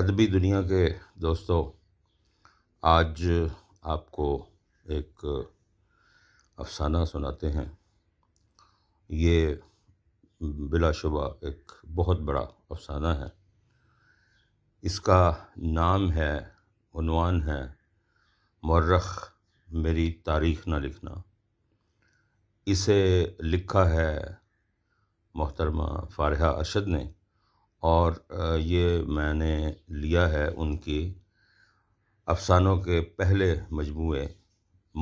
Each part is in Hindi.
अदबी दुनिया के दोस्तों आज आपको एक अफसाना सुनाते हैं ये बिलाशुबा एक बहुत बड़ा अफसाना है इसका नाम है उनवान है मर्रख मेरी तारीख़ ना लिखना इसे लिखा है मोहतरमा फ़ारहा अरशद ने और ये मैंने लिया है उनकी अफ़सानों के पहले मजमू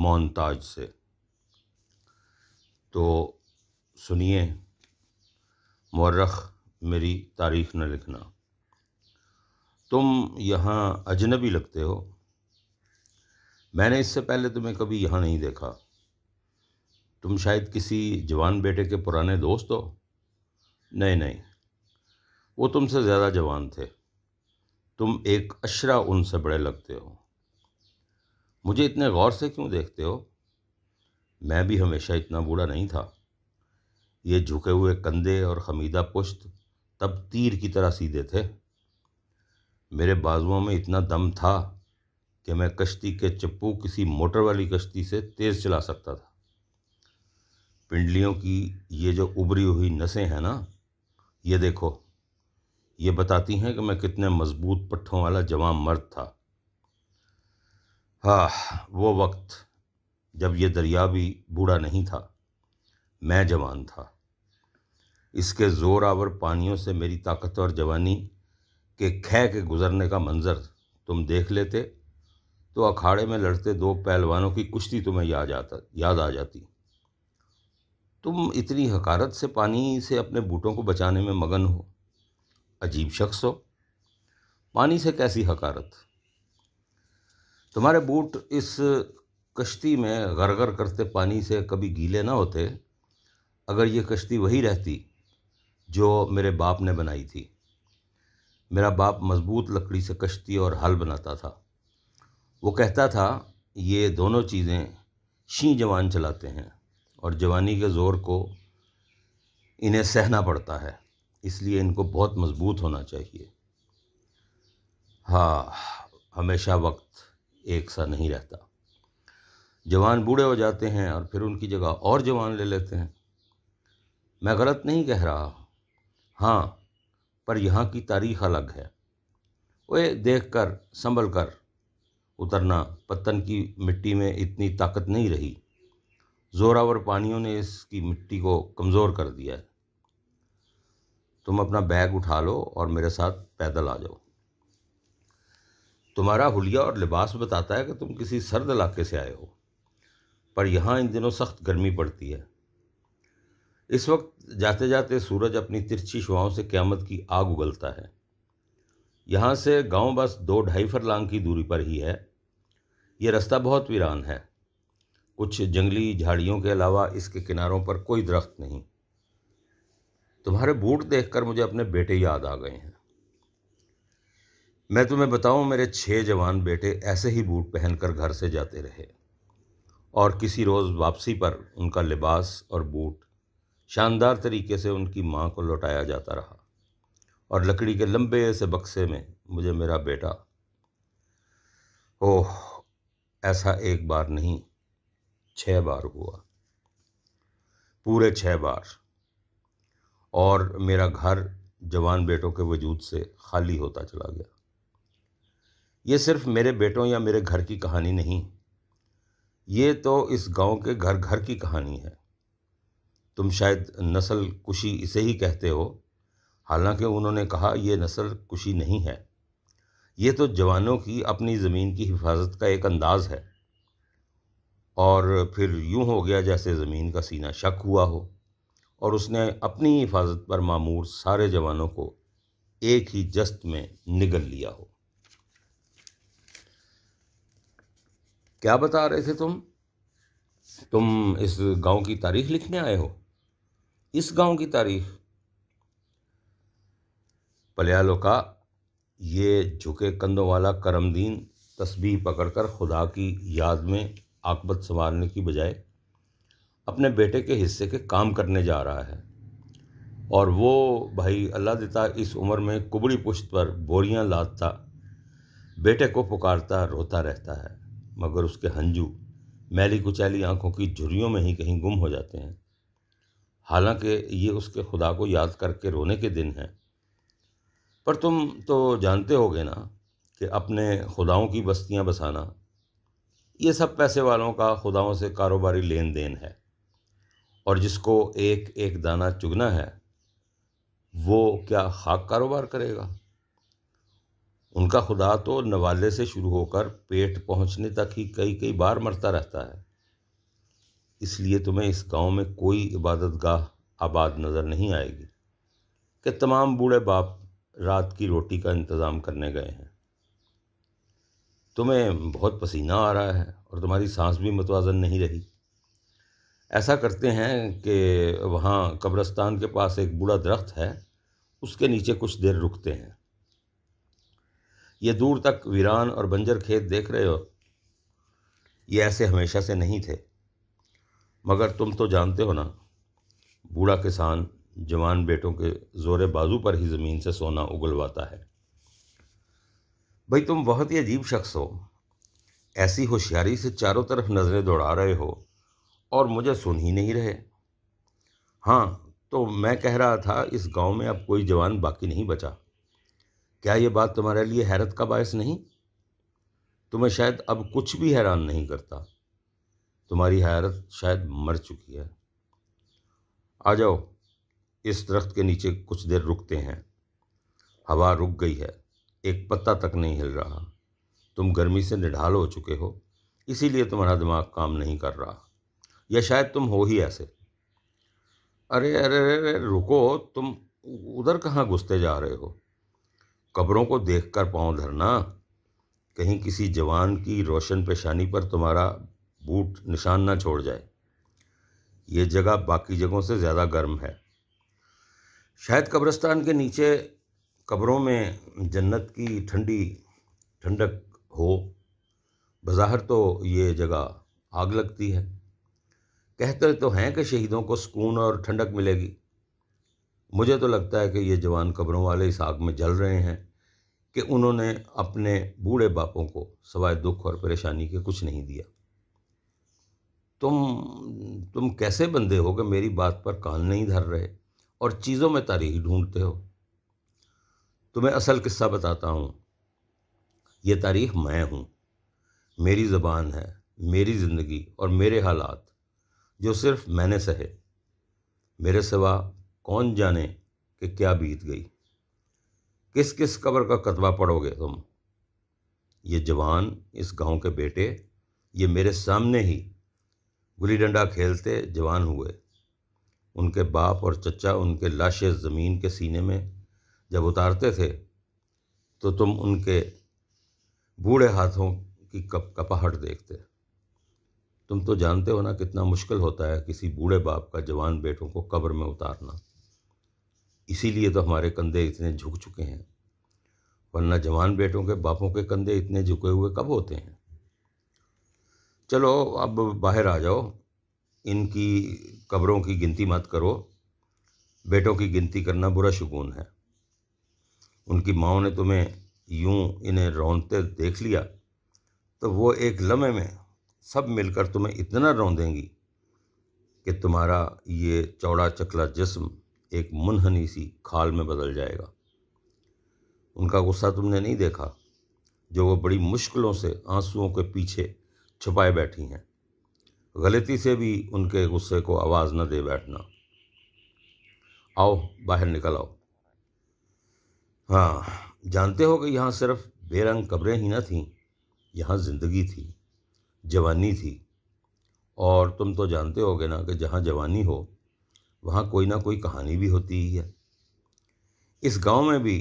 मोनताज से तो सुनिए मर्रख मेरी तारीफ़ न लिखना तुम यहाँ अजनबी लगते हो मैंने इससे पहले तुम्हें कभी यहाँ नहीं देखा तुम शायद किसी जवान बेटे के पुराने दोस्त हो नहीं नहीं वो तुमसे ज़्यादा जवान थे तुम एक अशरा उनसे बड़े लगते हो मुझे इतने गौर से क्यों देखते हो मैं भी हमेशा इतना बूढ़ा नहीं था ये झुके हुए कंधे और खमीदा पुश्त तब तीर की तरह सीधे थे मेरे बाजुओं में इतना दम था कि मैं कश्ती के चप्पू किसी मोटर वाली कश्ती से तेज़ चला सकता था पिंडलियों की ये जो उभरी हुई नसें हैं ना ये देखो ये बताती हैं कि मैं कितने मजबूत पट्ठों वाला जवान मर्द था हाँ वो वक्त जब ये दरिया भी बूढ़ा नहीं था मैं जवान था इसके ज़ोर आवर पानियों से मेरी ताकतवर जवानी के खे के गुज़रने का मंज़र तुम देख लेते तो अखाड़े में लड़ते दो पहलवानों की कुश्ती तुम्हें याद आता याद आ जाती तुम इतनी हकारत से पानी से अपने बूटों को बचाने में मगन हो अजीब शख्स हो पानी से कैसी हकारत तुम्हारे बूट इस कश्ती में गरगर करते पानी से कभी गीले ना होते अगर ये कश्ती वही रहती जो मेरे बाप ने बनाई थी मेरा बाप मज़बूत लकड़ी से कश्ती और हल बनाता था वो कहता था ये दोनों चीज़ें शी जवान चलाते हैं और जवानी के ज़ोर को इन्हें सहना पड़ता है इसलिए इनको बहुत मज़बूत होना चाहिए हाँ हमेशा वक्त एक सा नहीं रहता जवान बूढ़े हो जाते हैं और फिर उनकी जगह और जवान ले लेते हैं मैं गलत नहीं कह रहा हाँ पर यहाँ की तारीख अलग है वे देख कर संभल कर उतरना पत्तन की मिट्टी में इतनी ताकत नहीं रही जोरावर पानियों ने इसकी मिट्टी को कमज़ोर कर दिया है तुम अपना बैग उठा लो और मेरे साथ पैदल आ जाओ तुम्हारा हुलिया और लिबास बताता है कि तुम किसी सर्द इलाके से आए हो पर यहाँ इन दिनों सख्त गर्मी पड़ती है इस वक्त जाते जाते सूरज अपनी तिरछी शुआओं से क़्यामत की आग उगलता है यहाँ से गांव बस दो ढाई फरलांग की दूरी पर ही है ये रास्ता बहुत वीरान है कुछ जंगली झाड़ियों के अलावा इसके किनारों पर कोई दरख्त नहीं तुम्हारे बूट देखकर मुझे अपने बेटे याद आ गए हैं मैं तुम्हें बताऊं मेरे छह जवान बेटे ऐसे ही बूट पहनकर घर से जाते रहे और किसी रोज़ वापसी पर उनका लिबास और बूट शानदार तरीके से उनकी माँ को लौटाया जाता रहा और लकड़ी के लंबे से बक्से में मुझे मेरा बेटा ओह ऐसा एक बार नहीं छः बार हुआ पूरे छः बार और मेरा घर जवान बेटों के वजूद से खाली होता चला गया ये सिर्फ मेरे बेटों या मेरे घर की कहानी नहीं ये तो इस गांव के घर घर की कहानी है तुम शायद नस्ल कुशी इसे ही कहते हो हालांकि उन्होंने कहा यह नस्ल कुशी नहीं है ये तो जवानों की अपनी ज़मीन की हिफाजत का एक अंदाज़ है और फिर यूं हो गया जैसे ज़मीन का सीना शक हुआ हो और उसने अपनी हिफाजत पर मामूर सारे जवानों को एक ही जस्त में निगल लिया हो क्या बता रहे थे तुम तुम इस गांव की तारीख लिखने आए हो इस गांव की तारीख पलियालो का ये झुके कंधों वाला करमदीन तस्बीह पकड़कर खुदा की याद में आकबत संवारने की बजाय अपने बेटे के हिस्से के काम करने जा रहा है और वो भाई अल्लाह देता इस उम्र में कुबड़ी पुश्त पर बोरियां लादता बेटे को पुकारता रोता रहता है मगर उसके हंजू मैली कुचैली आंखों की झुरियों में ही कहीं गुम हो जाते हैं हालांकि ये उसके खुदा को याद करके रोने के दिन हैं पर तुम तो जानते होगे ना कि अपने खुदाओं की बस्तियां बसाना ये सब पैसे वालों का खुदाओं से कारोबारी लेन देन है और जिसको एक एक दाना चुगना है वो क्या खाक कारोबार करेगा उनका खुदा तो नवाले से शुरू होकर पेट पहुंचने तक ही कई कई बार मरता रहता है इसलिए तुम्हें इस गांव में कोई इबादत गाह आबाद नज़र नहीं आएगी कि तमाम बूढ़े बाप रात की रोटी का इंतज़ाम करने गए हैं तुम्हें बहुत पसीना आ रहा है और तुम्हारी सांस भी मतवाजन नहीं रही ऐसा करते हैं कि वहाँ कब्रस्तान के पास एक बूढ़ा दरख्त है उसके नीचे कुछ देर रुकते हैं ये दूर तक वीरान और बंजर खेत देख रहे हो ये ऐसे हमेशा से नहीं थे मगर तुम तो जानते हो ना बूढ़ा किसान जवान बेटों के जोर बाजू पर ही ज़मीन से सोना उगलवाता है भाई तुम बहुत ही अजीब शख्स हो ऐसी होशियारी से चारों तरफ नज़रें दौड़ा रहे हो और मुझे सुन ही नहीं रहे हाँ तो मैं कह रहा था इस गांव में अब कोई जवान बाकी नहीं बचा क्या ये बात तुम्हारे लिए हैरत का बायस नहीं तुम्हें शायद अब कुछ भी हैरान नहीं करता तुम्हारी हैरत शायद मर चुकी है आ जाओ इस दरख्त के नीचे कुछ देर रुकते हैं हवा रुक गई है एक पत्ता तक नहीं हिल रहा तुम गर्मी से निढाल हो चुके हो इसीलिए तुम्हारा दिमाग काम नहीं कर रहा या शायद तुम हो ही ऐसे अरे अरे अरे रुको तुम उधर कहाँ घुसते जा रहे हो कब्रों को देख कर पाँव धरना कहीं किसी जवान की रोशन पेशानी पर तुम्हारा बूट निशान ना छोड़ जाए ये जगह बाकी जगहों से ज़्यादा गर्म है शायद कब्रस्तान के नीचे कब्रों में जन्नत की ठंडी ठंडक हो बज़ाहर तो ये जगह आग लगती है कहते तो हैं कि शहीदों को सुकून और ठंडक मिलेगी मुझे तो लगता है कि ये जवान कब्रों वाले इस आग में जल रहे हैं कि उन्होंने अपने बूढ़े बापों को सवाए दुख और परेशानी के कुछ नहीं दिया तुम तुम कैसे बंदे हो कि मेरी बात पर कान नहीं धर रहे और चीज़ों में तारीख ढूंढते हो तुम्हें असल किस्सा बताता हूँ ये तारीख मैं हूँ मेरी ज़बान है मेरी ज़िंदगी और मेरे हालात जो सिर्फ मैंने सहे मेरे सिवा कौन जाने कि क्या बीत गई किस किस कबर का कतवा पढ़ोगे तुम ये जवान इस गांव के बेटे ये मेरे सामने ही गुली डंडा खेलते जवान हुए उनके बाप और चचा उनके लाशें ज़मीन के सीने में जब उतारते थे तो तुम उनके बूढ़े हाथों की कप कपाहट देखते तुम तो जानते हो ना कितना मुश्किल होता है किसी बूढ़े बाप का जवान बेटों को कब्र में उतारना इसीलिए तो हमारे कंधे इतने झुक चुके हैं वरना जवान बेटों के बापों के कंधे इतने झुके हुए कब होते हैं चलो अब बाहर आ जाओ इनकी कब्रों की गिनती मत करो बेटों की गिनती करना बुरा सुकून है उनकी माओ ने तुम्हें यूं इन्हें रौनते देख लिया तो वो एक लम्हे में सब मिलकर तुम्हें इतना रौंदेंगी कि तुम्हारा ये चौड़ा चकला जिस्म एक मुनहनी सी खाल में बदल जाएगा उनका गुस्सा तुमने नहीं देखा जो वो बड़ी मुश्किलों से आंसुओं के पीछे छुपाए बैठी हैं गलती से भी उनके गुस्से को आवाज़ न दे बैठना आओ बाहर निकल आओ हाँ जानते हो कि यहाँ सिर्फ बेरंग कब्रें ही न थीं यहाँ ज़िंदगी थी जवानी थी और तुम तो जानते होगे ना कि जहाँ जवानी हो वहाँ कोई ना कोई कहानी भी होती ही है इस गांव में भी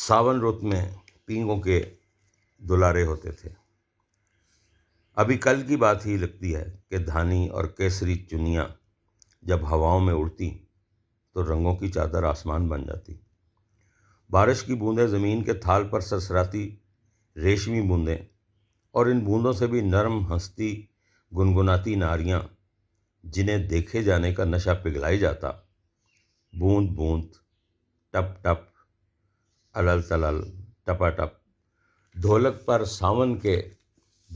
सावन रुत में पींगों के दुलारे होते थे अभी कल की बात ही लगती है कि धानी और केसरी चुनियाँ जब हवाओं में उड़ती तो रंगों की चादर आसमान बन जाती बारिश की बूंदें ज़मीन के थाल पर सरसराती रेशमी बूंदें और इन बूंदों से भी नरम हंसती गुनगुनाती नारियां जिन्हें देखे जाने का नशा पिघलाई जाता बूंद बूंद टप टप अलल तलल टपाटप ढोलक पर सावन के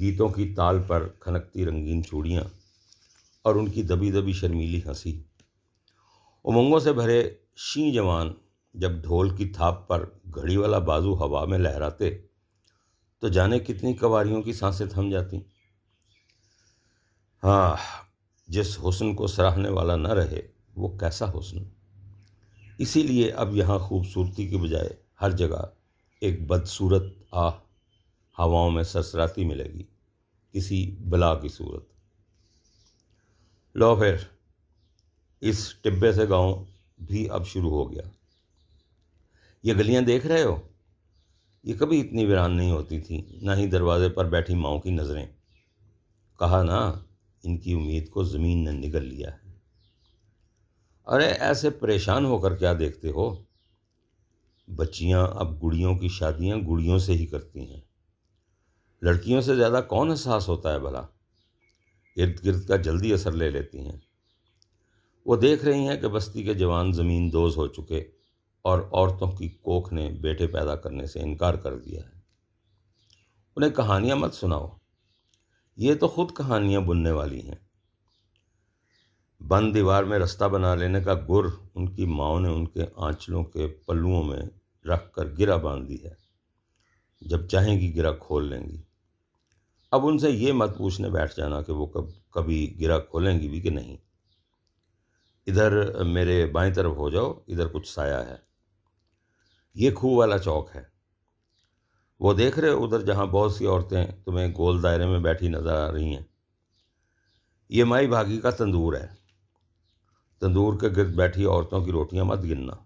गीतों की ताल पर खनकती रंगीन चूड़ियाँ और उनकी दबी दबी शर्मीली हंसी उमंगों से भरे शी जवान जब ढोल की थाप पर घड़ी वाला बाजू हवा में लहराते तो जाने कितनी कवारियों की सांसें थम जाती हाँ जिस हुसन को सराहने वाला न रहे वो कैसा हुसन इसीलिए अब यहाँ खूबसूरती की बजाय हर जगह एक बदसूरत आह हवाओं में सरसराती मिलेगी किसी बला की सूरत लो फिर इस टिब्बे से गांव भी अब शुरू हो गया ये गलियां देख रहे हो ये कभी इतनी वीरान नहीं होती थी ना ही दरवाजे पर बैठी माओ की नज़रें कहा ना इनकी उम्मीद को ज़मीन ने निगल लिया है अरे ऐसे परेशान होकर क्या देखते हो बच्चियां अब गुड़ियों की शादियां गुड़ियों से ही करती हैं लड़कियों से ज़्यादा कौन एहसास होता है भला इर्द गिर्द का जल्दी असर ले लेती हैं वो देख रही हैं कि बस्ती के जवान ज़मीन दोज हो चुके और औरतों की कोख ने बेटे पैदा करने से इनकार कर दिया है उन्हें कहानियाँ मत सुनाओ ये तो खुद कहानियाँ बुनने वाली हैं बंद दीवार में रास्ता बना लेने का गुर उनकी माओ ने उनके आंचलों के पल्लुओं में रख कर गिरा बांध दी है जब चाहेंगी गिरा खोल लेंगी अब उनसे ये मत पूछने बैठ जाना कि वो कब कभी गिरा खोलेंगी भी कि नहीं इधर मेरे बाएं तरफ हो जाओ इधर कुछ साया है ये खूह वाला चौक है वो देख रहे हो उधर जहाँ बहुत सी औरतें तुम्हें गोल दायरे में बैठी नज़र आ रही हैं ये माई भागी का तंदूर है तंदूर के गिरद बैठी औरतों की रोटियां मत गिनना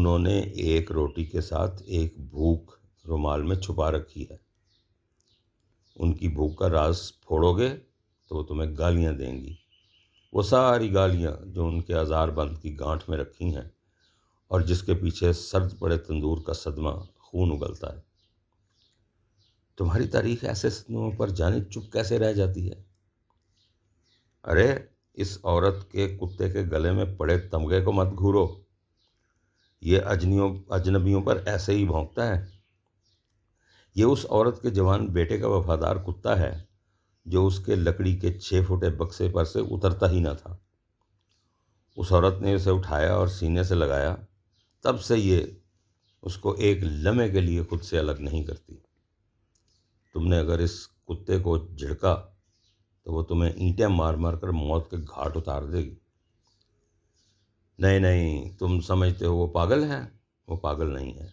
उन्होंने एक रोटी के साथ एक भूख रुमाल में छुपा रखी है उनकी भूख का राज फोड़ोगे तो वो तुम्हें गालियाँ देंगी वो सारी गालियाँ जो उनके आज़ार बंद की गांठ में रखी हैं और जिसके पीछे सर्द पड़े तंदूर का सदमा खून उगलता है तुम्हारी तारीख ऐसे सदमों पर जाने चुप कैसे रह जाती है अरे इस औरत के कुत्ते के गले में पड़े तमगे को मत घूरो ये अजनियों अजनबियों पर ऐसे ही भोंकता है ये उस औरत के जवान बेटे का वफादार कुत्ता है जो उसके लकड़ी के छः फुटे बक्से पर से उतरता ही ना था उस औरत ने उसे उठाया और सीने से लगाया तब से ये उसको एक लम्हे के लिए खुद से अलग नहीं करती तुमने अगर इस कुत्ते को झिड़का तो वो तुम्हें ईंटें मार मार कर मौत के घाट उतार देगी नहीं नहीं तुम समझते हो वो पागल है वो पागल नहीं है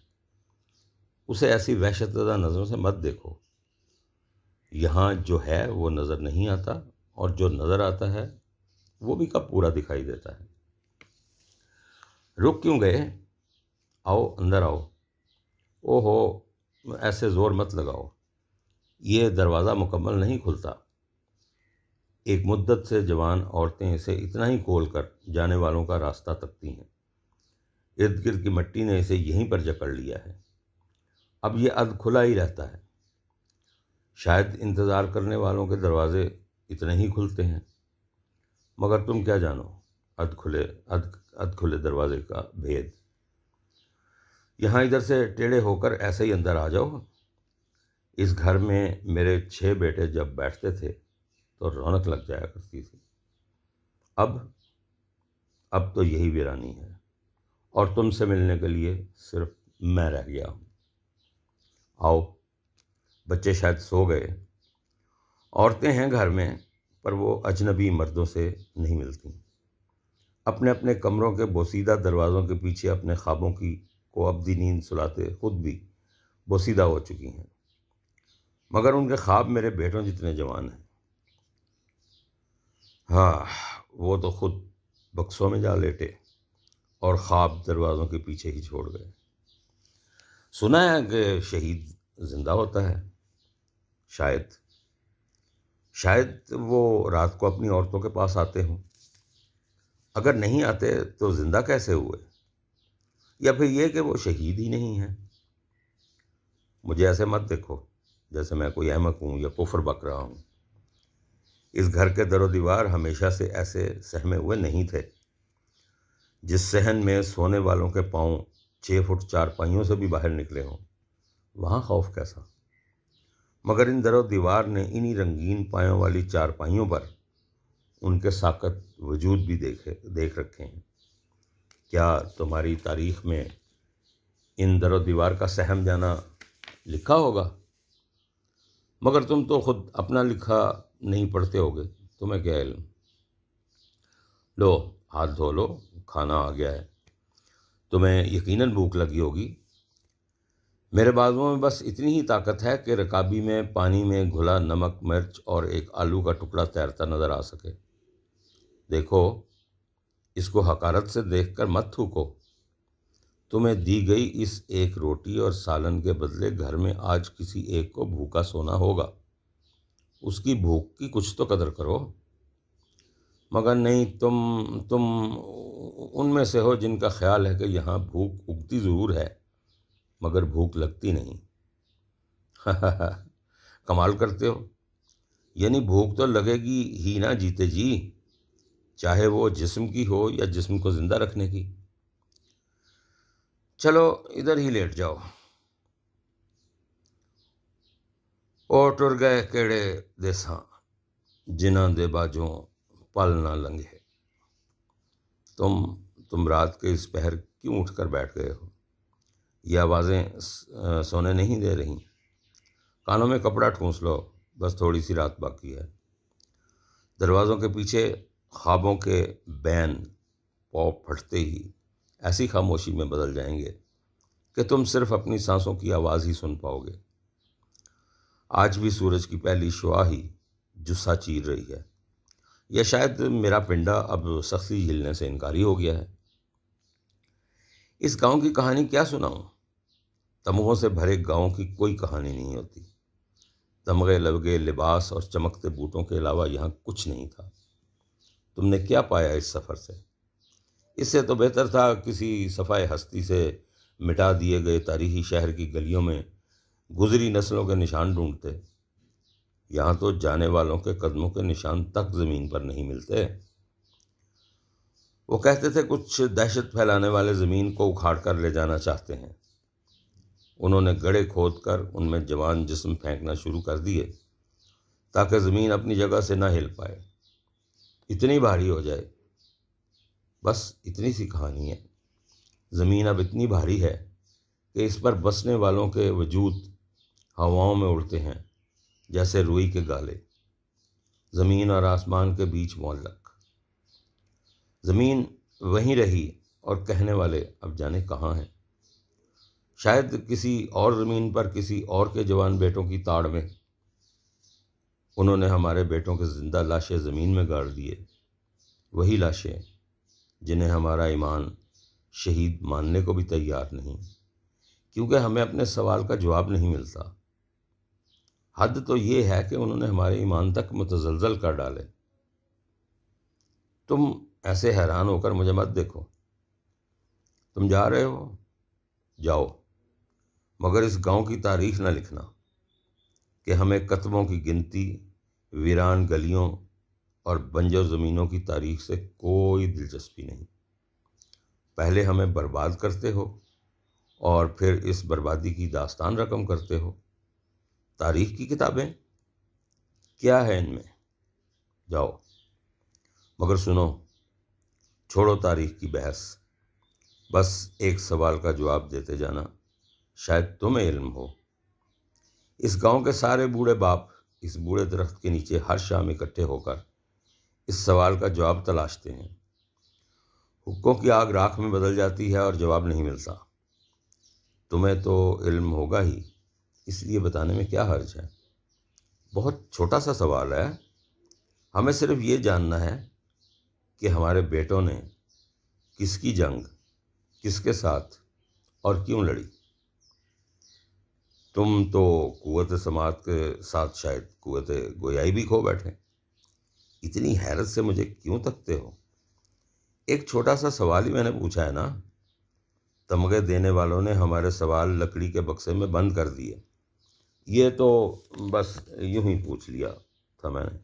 उसे ऐसी वहशतदा नज़रों से मत देखो यहाँ जो है वो नज़र नहीं आता और जो नज़र आता है वो भी कब पूरा दिखाई देता है रुक क्यों गए आओ अंदर आओ ओहो ऐसे ज़ोर मत लगाओ ये दरवाज़ा मुकम्मल नहीं खुलता एक मुद्दत से जवान औरतें इसे इतना ही खोल कर जाने वालों का रास्ता तकती हैं इर्द गिर्द की मट्टी ने इसे यहीं पर जकड़ लिया है अब ये अध खुला ही रहता है शायद इंतज़ार करने वालों के दरवाज़े इतने ही खुलते हैं मगर तुम क्या जानो अध खुले अध अध खुले दरवाज़े का भेद यहाँ इधर से टेढ़े होकर ऐसे ही अंदर आ जाओ इस घर में मेरे छः बेटे जब बैठते थे तो रौनक लग जाया करती थी अब अब तो यही वीरानी है और तुमसे मिलने के लिए सिर्फ मैं रह गया हूँ आओ बच्चे शायद सो गए औरतें हैं घर में पर वो अजनबी मर्दों से नहीं मिलती अपने अपने कमरों के बोसीदा दरवाज़ों के पीछे अपने ख्वाबों की को अब दी नींद सुलाते खुद भी बोसीदा हो चुकी हैं मगर उनके ख्वाब मेरे बेटों जितने जवान हैं हाँ वो तो खुद बक्सों में जा लेटे और ख्वाब दरवाज़ों के पीछे ही छोड़ गए सुना है कि शहीद ज़िंदा होता है शायद शायद वो रात को अपनी औरतों के पास आते हों अगर नहीं आते तो ज़िंदा कैसे हुए या फिर ये कि वो शहीद ही नहीं है मुझे ऐसे मत देखो जैसे मैं कोई अहमक हूँ या कुफर बक रहा हूँ इस घर के दर दीवार हमेशा से ऐसे सहमे हुए नहीं थे जिस सहन में सोने वालों के पाँव छः फुट चार पाइयों से भी बाहर निकले हों वहाँ खौफ कैसा मगर इन दर दीवार ने इन्हीं रंगीन पायों वाली चार पाइयों पर उनके साकत वजूद भी देखे देख रखे हैं क्या तुम्हारी तारीख में इन दर दीवार का सहम जाना लिखा होगा मगर तुम तो खुद अपना लिखा नहीं पढ़ते होगे तुम्हें क्या इल्म लो हाथ धो लो खाना आ गया है तुम्हें यकीनन भूख लगी होगी मेरे बाजुओं में बस इतनी ही ताकत है कि रकाबी में पानी में घुला नमक मिर्च और एक आलू का टुकड़ा तैरता नज़र आ सके देखो इसको हकारत से देख कर मत थूको तुम्हें दी गई इस एक रोटी और सालन के बदले घर में आज किसी एक को भूखा सोना होगा उसकी भूख की कुछ तो कदर करो मगर नहीं तुम तुम उनमें से हो जिनका ख्याल है कि यहाँ भूख उगती ज़रूर है मगर भूख लगती नहीं कमाल करते हो यानी भूख तो लगेगी ही ना जीते जी चाहे वो जिस्म की हो या जिस्म को ज़िंदा रखने की चलो इधर ही लेट जाओ और टुर गए केड़े देसा ਜਿਨ੍ਹਾਂ दे बाजों पल ना लंघे तुम तुम रात के इस पहर क्यों उठकर बैठ गए हो ये आवाज़ें सोने नहीं दे रही कानों में कपड़ा ठूंस लो बस थोड़ी सी रात बाकी है दरवाज़ों के पीछे ख्वाबों के बैन पॉप फटते ही ऐसी खामोशी में बदल जाएंगे कि तुम सिर्फ अपनी सांसों की आवाज़ ही सुन पाओगे आज भी सूरज की पहली शुआ ही जुस्सा चीर रही है या शायद मेरा पिंडा अब सख्ती झीलने से इनकारी हो गया है इस गांव की कहानी क्या सुनाऊं? तमगों से भरे गांव की कोई कहानी नहीं होती तमगे लबगे लिबास और चमकते बूटों के अलावा यहाँ कुछ नहीं था तुमने क्या पाया इस सफ़र से इससे तो बेहतर था किसी सफ़ाए हस्ती से मिटा दिए गए तारीखी शहर की गलियों में गुजरी नस्लों के निशान ढूंढते यहाँ तो जाने वालों के कदमों के निशान तक ज़मीन पर नहीं मिलते वो कहते थे कुछ दहशत फैलाने वाले ज़मीन को उखाड़ कर ले जाना चाहते हैं उन्होंने गड़े खोद कर उनमें जवान जिस्म फेंकना शुरू कर दिए ताकि ज़मीन अपनी जगह से ना हिल पाए इतनी भारी हो जाए बस इतनी सी कहानी है ज़मीन अब इतनी भारी है कि इस पर बसने वालों के वजूद हवाओं में उड़ते हैं जैसे रुई के गाले ज़मीन और आसमान के बीच मोल्लक ज़मीन वहीं रही और कहने वाले अब जाने कहाँ हैं शायद किसी और ज़मीन पर किसी और के जवान बेटों की ताड़ में उन्होंने हमारे बेटों के ज़िंदा लाशें ज़मीन में गाड़ दिए वही लाशें जिन्हें हमारा ईमान शहीद मानने को भी तैयार नहीं क्योंकि हमें अपने सवाल का जवाब नहीं मिलता हद तो ये है कि उन्होंने हमारे ईमान तक मुतजलजल कर डाले तुम ऐसे हैरान होकर मुझे मत देखो तुम जा रहे हो जाओ मगर इस गांव की तारीख ना लिखना कि हमें कतबों की गिनती वीरान गलियों और बंजर ज़मीनों की तारीख से कोई दिलचस्पी नहीं पहले हमें बर्बाद करते हो और फिर इस बर्बादी की दास्तान रकम करते हो तारीख की किताबें क्या है इनमें जाओ मगर सुनो छोड़ो तारीख की बहस बस एक सवाल का जवाब देते जाना शायद तुम्हें इल्म हो इस गांव के सारे बूढ़े बाप इस बूढ़े दरख्त के नीचे हर शाम इकट्ठे होकर इस सवाल का जवाब तलाशते हैं हुक्कों की आग राख में बदल जाती है और जवाब नहीं मिलता तुम्हें तो इल्म होगा ही इसलिए बताने में क्या हर्ज है बहुत छोटा सा सवाल है हमें सिर्फ ये जानना है कि हमारे बेटों ने किसकी जंग किसके साथ और क्यों लड़ी तुम तो कुत समात के साथ शायद कुत गोयाई भी खो बैठे इतनी हैरत से मुझे क्यों तकते हो एक छोटा सा सवाल ही मैंने पूछा है ना तमगे देने वालों ने हमारे सवाल लकड़ी के बक्से में बंद कर दिए ये तो बस यूं ही पूछ लिया था मैंने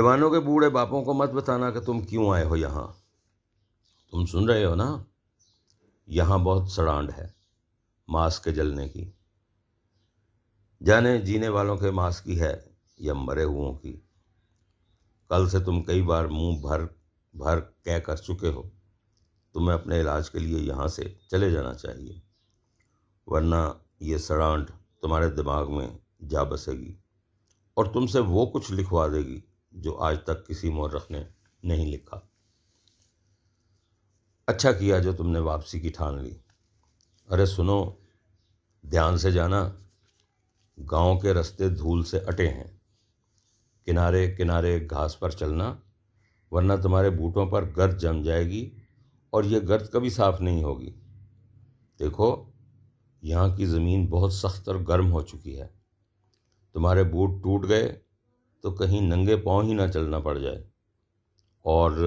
जवानों के बूढ़े बापों को मत बताना कि तुम क्यों आए हो यहाँ तुम सुन रहे हो ना यहाँ बहुत सड़ांड है मांस के जलने की जाने जीने वालों के मांस की है या मरे हुओं की कल से तुम कई बार मुंह भर भर कह कर चुके हो तुम्हें अपने इलाज के लिए यहाँ से चले जाना चाहिए वरना ये सड़ांट तुम्हारे दिमाग में जा बसेगी और तुमसे वो कुछ लिखवा देगी जो आज तक किसी मौरख ने नहीं लिखा अच्छा किया जो तुमने वापसी की ठान ली अरे सुनो ध्यान से जाना गांव के रास्ते धूल से अटे हैं किनारे किनारे घास पर चलना वरना तुम्हारे बूटों पर गर्द जम जाएगी और यह गर्द कभी साफ नहीं होगी देखो यहाँ की ज़मीन बहुत सख्त और गर्म हो चुकी है तुम्हारे बूट टूट गए तो कहीं नंगे पाँव ही ना चलना पड़ जाए और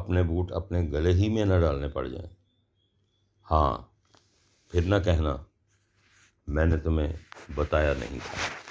अपने बूट अपने गले ही में न डालने पड़ जाए हाँ फिर न कहना मैंने तुम्हें बताया नहीं था